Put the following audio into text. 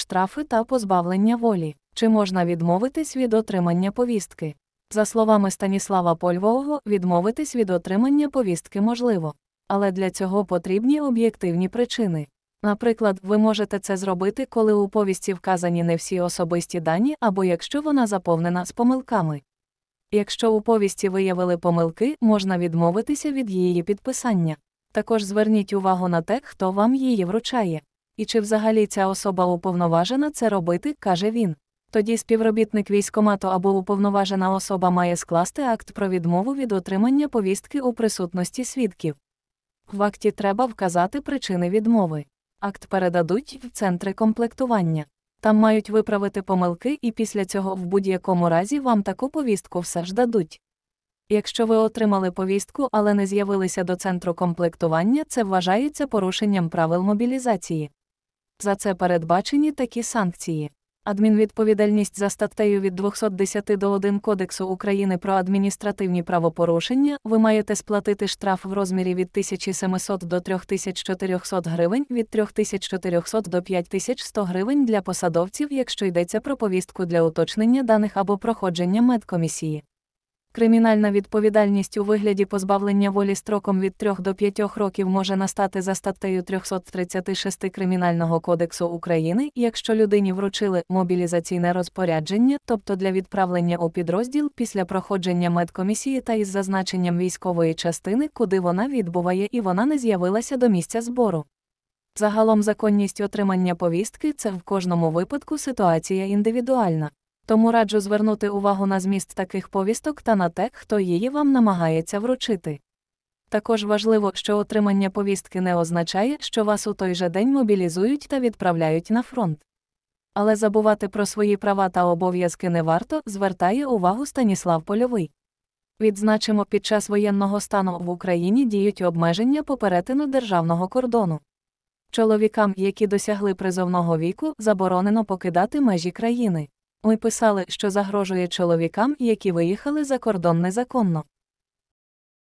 штрафи та позбавлення волі, чи можна відмовитись від отримання повістки. За словами Станіслава Польвового, відмовитись від отримання повістки можливо, але для цього потрібні об'єктивні причини. Наприклад, ви можете це зробити, коли у повісті вказані не всі особисті дані або якщо вона заповнена з помилками. Якщо у повісті виявили помилки, можна відмовитися від її підписання. Також зверніть увагу на те, хто вам її вручає. І чи взагалі ця особа уповноважена це робити, каже він. Тоді співробітник військомату або уповноважена особа має скласти акт про відмову від отримання повістки у присутності свідків. В акті треба вказати причини відмови. Акт передадуть в центри комплектування. Там мають виправити помилки, і після цього в будь-якому разі вам таку повістку все ж дадуть. Якщо ви отримали повістку, але не з'явилися до центру комплектування, це вважається порушенням правил мобілізації. За це передбачені такі санкції. Адмінвідповідальність за статтею від 210 до 1 Кодексу України про адміністративні правопорушення ви маєте сплатити штраф в розмірі від 1700 до 3400 гривень, від 3400 до 5100 гривень для посадовців, якщо йдеться про повістку для уточнення даних або проходження медкомісії. Кримінальна відповідальність у вигляді позбавлення волі строком від 3 до 5 років може настати за статтею 336 Кримінального кодексу України, якщо людині вручили мобілізаційне розпорядження, тобто для відправлення у підрозділ після проходження медкомісії та із зазначенням військової частини, куди вона відбуває і вона не з'явилася до місця збору. Загалом законність отримання повістки це в кожному випадку ситуація індивідуальна тому раджу звернути увагу на зміст таких повісток та на те, хто її вам намагається вручити. Також важливо, що отримання повістки не означає, що вас у той же день мобілізують та відправляють на фронт. Але забувати про свої права та обов'язки не варто, звертає увагу Станіслав Польовий. Відзначимо, під час воєнного стану в Україні діють обмеження по перетину державного кордону. Чоловікам, які досягли призовного віку, заборонено покидати межі країни. Ми писали, що загрожує чоловікам, які виїхали за кордон незаконно.